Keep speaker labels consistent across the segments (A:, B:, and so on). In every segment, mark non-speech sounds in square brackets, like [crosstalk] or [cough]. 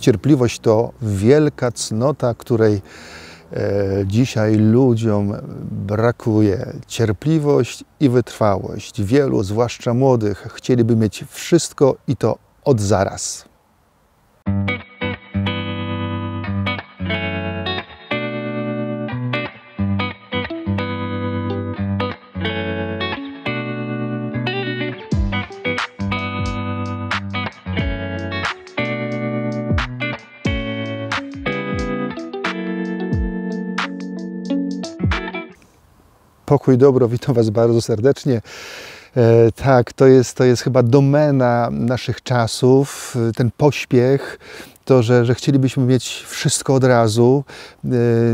A: Cierpliwość to wielka cnota, której e, dzisiaj ludziom brakuje. Cierpliwość i wytrwałość. Wielu, zwłaszcza młodych, chcieliby mieć wszystko i to od zaraz. pokój, dobro, witam Was bardzo serdecznie. E, tak, to jest, to jest chyba domena naszych czasów, e, ten pośpiech, to, że, że chcielibyśmy mieć wszystko od razu, e,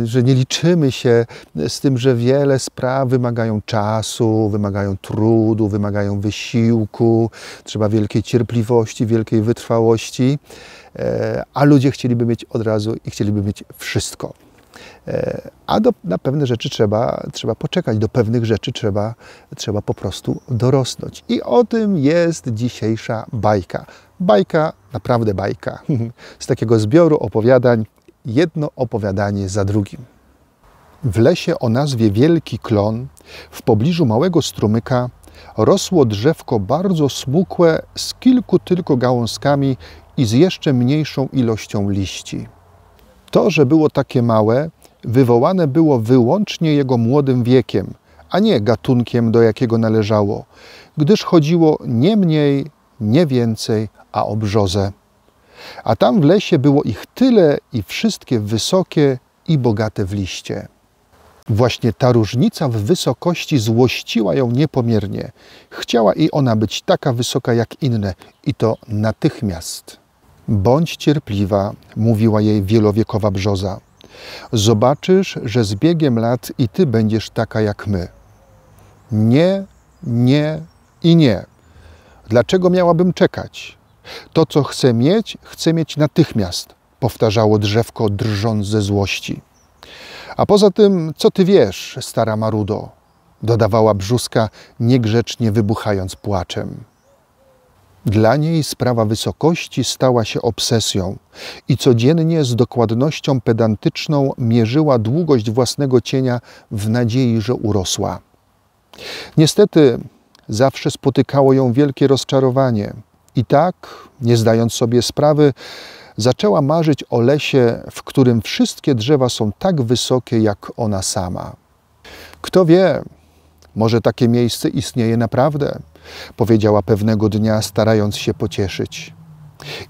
A: że nie liczymy się z tym, że wiele spraw wymagają czasu, wymagają trudu, wymagają wysiłku, trzeba wielkiej cierpliwości, wielkiej wytrwałości, a ludzie chcieliby mieć od razu i chcieliby mieć wszystko. E, a do, na pewne rzeczy trzeba, trzeba poczekać, do pewnych rzeczy trzeba, trzeba po prostu dorosnąć. I o tym jest dzisiejsza bajka. Bajka, naprawdę bajka. [laughs] Z takiego zbioru opowiadań, jedno opowiadanie za drugim. W lesie o nazwie Wielki Klon, w pobliżu małego strumyka, rosło drzewko bardzo smukłe z kilku tylko gałązkami i z jeszcze mniejszą ilością liści. To, że było takie małe, wywołane było wyłącznie jego młodym wiekiem, a nie gatunkiem, do jakiego należało, gdyż chodziło nie mniej, nie więcej, a o brzozę. A tam w lesie było ich tyle i wszystkie wysokie i bogate w liście. Właśnie ta różnica w wysokości złościła ją niepomiernie. Chciała i ona być taka wysoka jak inne i to natychmiast. Bądź cierpliwa, mówiła jej wielowiekowa brzoza. Zobaczysz, że z biegiem lat i ty będziesz taka jak my. Nie, nie i nie. Dlaczego miałabym czekać? To, co chcę mieć, chcę mieć natychmiast, powtarzało drzewko, drżąc ze złości. A poza tym, co ty wiesz, stara Marudo? dodawała brzuska, niegrzecznie wybuchając płaczem. Dla niej sprawa wysokości stała się obsesją i codziennie z dokładnością pedantyczną mierzyła długość własnego cienia w nadziei, że urosła. Niestety zawsze spotykało ją wielkie rozczarowanie. I tak, nie zdając sobie sprawy, zaczęła marzyć o lesie, w którym wszystkie drzewa są tak wysokie jak ona sama. Kto wie, może takie miejsce istnieje naprawdę powiedziała pewnego dnia, starając się pocieszyć.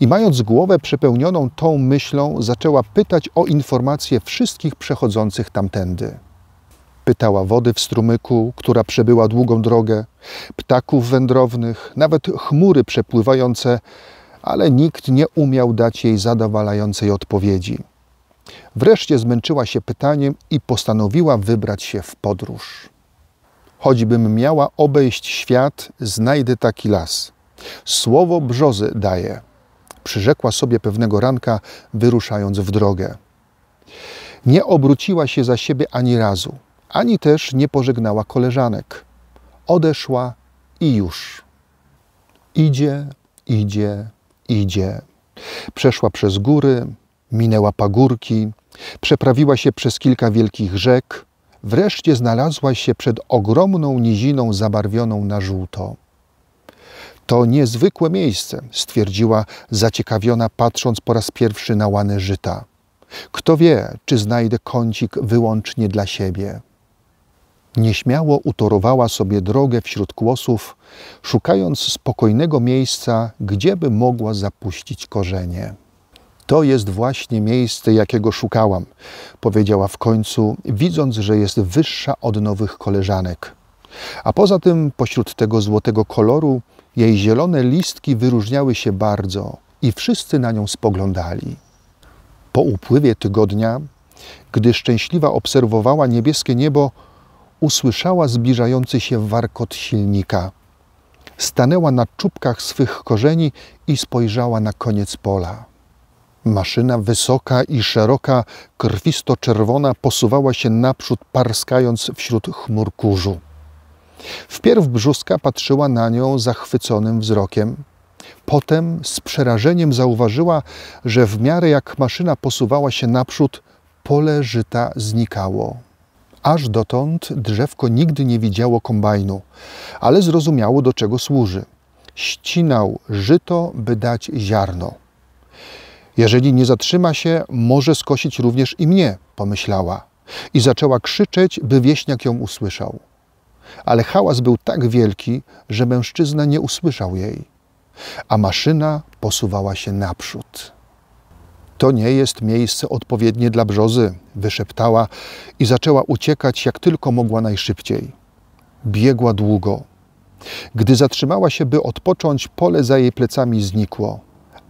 A: I mając głowę przepełnioną tą myślą, zaczęła pytać o informacje wszystkich przechodzących tamtędy. Pytała wody w strumyku, która przebyła długą drogę, ptaków wędrownych, nawet chmury przepływające, ale nikt nie umiał dać jej zadowalającej odpowiedzi. Wreszcie zmęczyła się pytaniem i postanowiła wybrać się w podróż. Choćbym miała obejść świat, znajdę taki las. Słowo brzozy daje. Przyrzekła sobie pewnego ranka, wyruszając w drogę. Nie obróciła się za siebie ani razu, ani też nie pożegnała koleżanek. Odeszła i już. Idzie, idzie, idzie. Przeszła przez góry, minęła pagórki, przeprawiła się przez kilka wielkich rzek, wreszcie znalazła się przed ogromną niziną zabarwioną na żółto. To niezwykłe miejsce, stwierdziła zaciekawiona, patrząc po raz pierwszy na łany żyta. Kto wie, czy znajdę kącik wyłącznie dla siebie. Nieśmiało utorowała sobie drogę wśród kłosów, szukając spokojnego miejsca, gdzieby mogła zapuścić korzenie. To jest właśnie miejsce, jakiego szukałam, powiedziała w końcu, widząc, że jest wyższa od nowych koleżanek. A poza tym, pośród tego złotego koloru, jej zielone listki wyróżniały się bardzo i wszyscy na nią spoglądali. Po upływie tygodnia, gdy szczęśliwa obserwowała niebieskie niebo, usłyszała zbliżający się warkot silnika. Stanęła na czubkach swych korzeni i spojrzała na koniec pola. Maszyna wysoka i szeroka, krwisto-czerwona, posuwała się naprzód, parskając wśród chmur kurzu. Wpierw brzuska patrzyła na nią zachwyconym wzrokiem. Potem z przerażeniem zauważyła, że w miarę jak maszyna posuwała się naprzód, pole żyta znikało. Aż dotąd drzewko nigdy nie widziało kombajnu, ale zrozumiało do czego służy. Ścinał żyto, by dać ziarno. Jeżeli nie zatrzyma się, może skosić również i mnie, pomyślała. I zaczęła krzyczeć, by wieśniak ją usłyszał. Ale hałas był tak wielki, że mężczyzna nie usłyszał jej, a maszyna posuwała się naprzód. To nie jest miejsce odpowiednie dla brzozy, wyszeptała i zaczęła uciekać jak tylko mogła najszybciej. Biegła długo. Gdy zatrzymała się, by odpocząć, pole za jej plecami znikło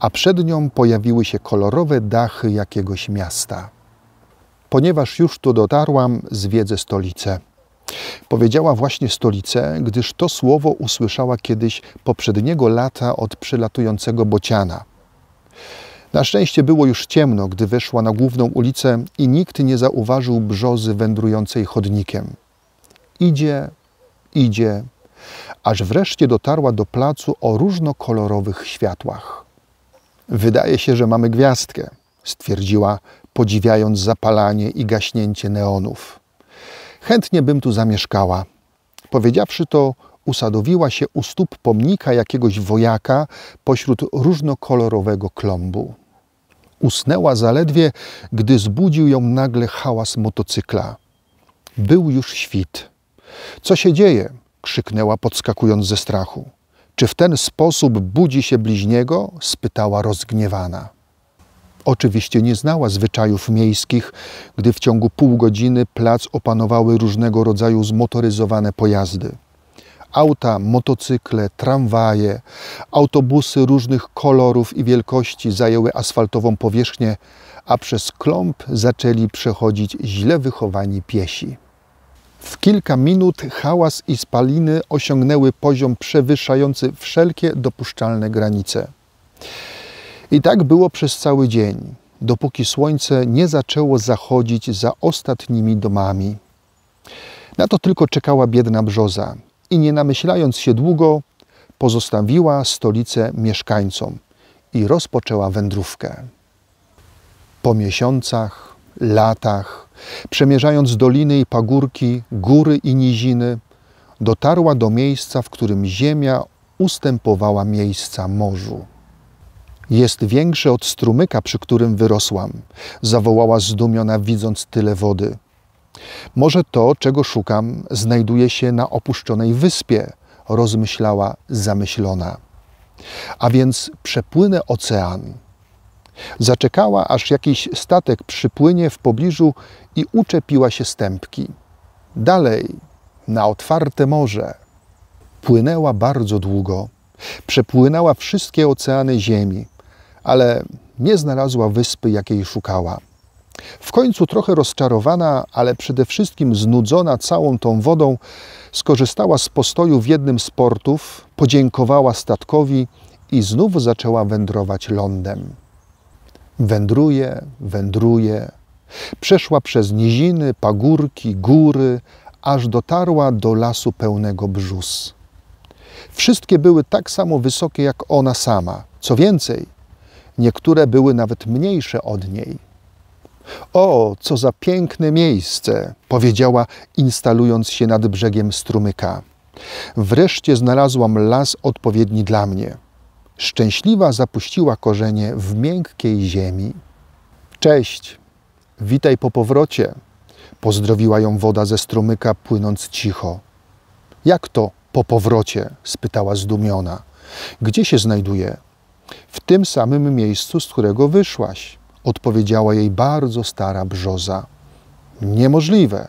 A: a przed nią pojawiły się kolorowe dachy jakiegoś miasta. Ponieważ już tu dotarłam, zwiedzę stolicę. Powiedziała właśnie stolicę, gdyż to słowo usłyszała kiedyś poprzedniego lata od przylatującego bociana. Na szczęście było już ciemno, gdy weszła na główną ulicę i nikt nie zauważył brzozy wędrującej chodnikiem. Idzie, idzie, aż wreszcie dotarła do placu o różnokolorowych światłach. Wydaje się, że mamy gwiazdkę, stwierdziła, podziwiając zapalanie i gaśnięcie neonów. Chętnie bym tu zamieszkała. Powiedziawszy to, usadowiła się u stóp pomnika jakiegoś wojaka pośród różnokolorowego klombu. Usnęła zaledwie, gdy zbudził ją nagle hałas motocykla. Był już świt. Co się dzieje? krzyknęła, podskakując ze strachu. Czy w ten sposób budzi się bliźniego? spytała rozgniewana. Oczywiście nie znała zwyczajów miejskich, gdy w ciągu pół godziny plac opanowały różnego rodzaju zmotoryzowane pojazdy. Auta, motocykle, tramwaje, autobusy różnych kolorów i wielkości zajęły asfaltową powierzchnię, a przez kląb zaczęli przechodzić źle wychowani piesi. W kilka minut hałas i spaliny osiągnęły poziom przewyższający wszelkie dopuszczalne granice. I tak było przez cały dzień, dopóki słońce nie zaczęło zachodzić za ostatnimi domami. Na to tylko czekała biedna brzoza i nie namyślając się długo, pozostawiła stolicę mieszkańcom i rozpoczęła wędrówkę. Po miesiącach latach, przemierzając doliny i pagórki, góry i niziny, dotarła do miejsca, w którym ziemia ustępowała miejsca morzu. Jest większy od strumyka, przy którym wyrosłam, zawołała zdumiona, widząc tyle wody. Może to, czego szukam, znajduje się na opuszczonej wyspie, rozmyślała zamyślona. A więc przepłynę ocean Zaczekała, aż jakiś statek przypłynie w pobliżu i uczepiła się stępki. Dalej, na otwarte morze. Płynęła bardzo długo. Przepłynęła wszystkie oceany Ziemi, ale nie znalazła wyspy, jakiej szukała. W końcu trochę rozczarowana, ale przede wszystkim znudzona całą tą wodą, skorzystała z postoju w jednym z portów, podziękowała statkowi i znów zaczęła wędrować lądem. Wędruje, wędruje. Przeszła przez niziny, pagórki, góry, aż dotarła do lasu pełnego brzus. Wszystkie były tak samo wysokie jak ona sama. Co więcej, niektóre były nawet mniejsze od niej. O, co za piękne miejsce! powiedziała, instalując się nad brzegiem strumyka. Wreszcie znalazłam las odpowiedni dla mnie. Szczęśliwa zapuściła korzenie w miękkiej ziemi. Cześć, witaj po powrocie, pozdrowiła ją woda ze strumyka, płynąc cicho. Jak to po powrocie? spytała zdumiona. Gdzie się znajduje? W tym samym miejscu, z którego wyszłaś, odpowiedziała jej bardzo stara brzoza. Niemożliwe.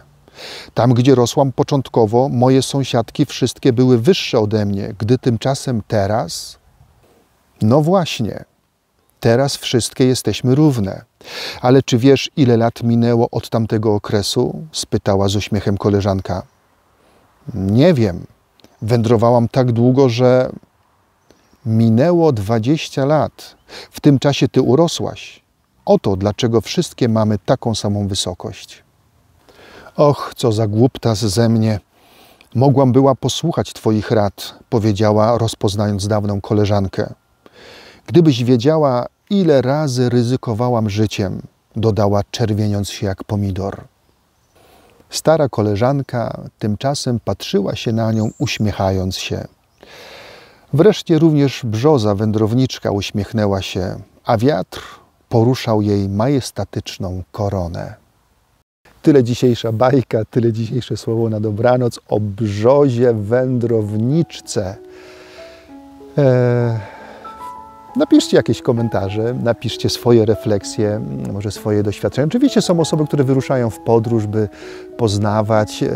A: Tam, gdzie rosłam początkowo, moje sąsiadki wszystkie były wyższe ode mnie, gdy tymczasem teraz no właśnie, teraz wszystkie jesteśmy równe. Ale czy wiesz, ile lat minęło od tamtego okresu? spytała z uśmiechem koleżanka. Nie wiem. Wędrowałam tak długo, że minęło 20 lat. W tym czasie ty urosłaś. Oto dlaczego wszystkie mamy taką samą wysokość. Och, co za głuptas ze mnie. Mogłam była posłuchać twoich rad, powiedziała, rozpoznając dawną koleżankę. Gdybyś wiedziała, ile razy ryzykowałam życiem, dodała czerwieniąc się jak pomidor. Stara koleżanka tymczasem patrzyła się na nią, uśmiechając się. Wreszcie również brzoza wędrowniczka uśmiechnęła się, a wiatr poruszał jej majestatyczną koronę. Tyle dzisiejsza bajka, tyle dzisiejsze słowo na dobranoc o brzozie wędrowniczce. Eee... Napiszcie jakieś komentarze, napiszcie swoje refleksje, mm, może swoje doświadczenia. Oczywiście są osoby, które wyruszają w podróż, by poznawać e,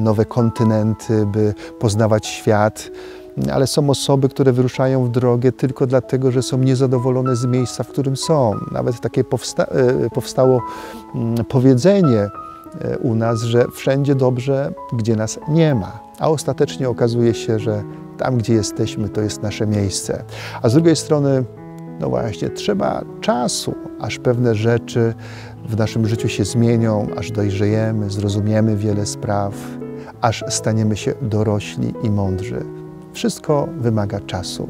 A: nowe kontynenty, by poznawać świat mm, ale są osoby, które wyruszają w drogę tylko dlatego, że są niezadowolone z miejsca, w którym są. Nawet takie powsta e, powstało mm, powiedzenie, E, u nas, że wszędzie dobrze, gdzie nas nie ma. A ostatecznie okazuje się, że tam, gdzie jesteśmy, to jest nasze miejsce. A z drugiej strony, no właśnie, trzeba czasu, aż pewne rzeczy w naszym życiu się zmienią, aż dojrzejemy, zrozumiemy wiele spraw, aż staniemy się dorośli i mądrzy. Wszystko wymaga czasu.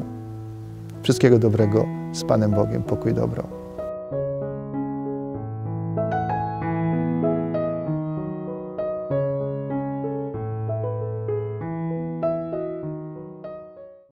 A: Wszystkiego dobrego z Panem Bogiem, pokój dobro.